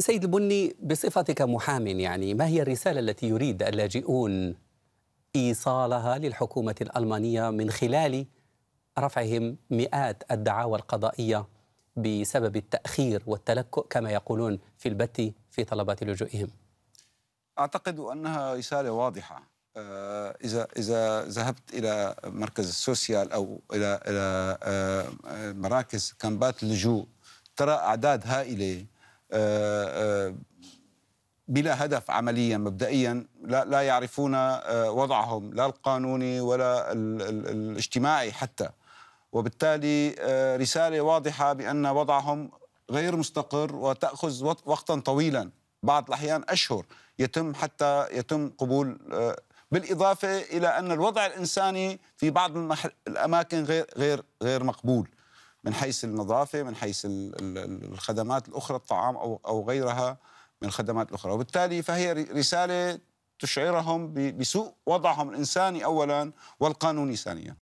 سيد البني بصفتك محام يعني ما هي الرسالة التي يريد اللاجئون إيصالها للحكومة الألمانية من خلال رفعهم مئات الدعاوى القضائية بسبب التأخير والتلكؤ كما يقولون في البت في طلبات لجوئهم أعتقد أنها رسالة واضحة آه، إذا إذا ذهبت إلى مركز السوسيال أو إلى إلى آه، مراكز كامبات اللجوء ترى أعداد هائلة آه، آه، بلا هدف عمليا مبدئيا لا لا يعرفون آه، وضعهم لا القانوني ولا الاجتماعي حتى وبالتالي رساله واضحه بان وضعهم غير مستقر وتاخذ وقتا طويلا بعض الاحيان اشهر يتم حتى يتم قبول بالاضافه الى ان الوضع الانساني في بعض الاماكن غير غير غير مقبول من حيث النظافه من حيث الخدمات الاخرى الطعام او غيرها من الخدمات الاخرى وبالتالي فهي رساله تشعرهم بسوء وضعهم الانساني اولا والقانوني ثانيا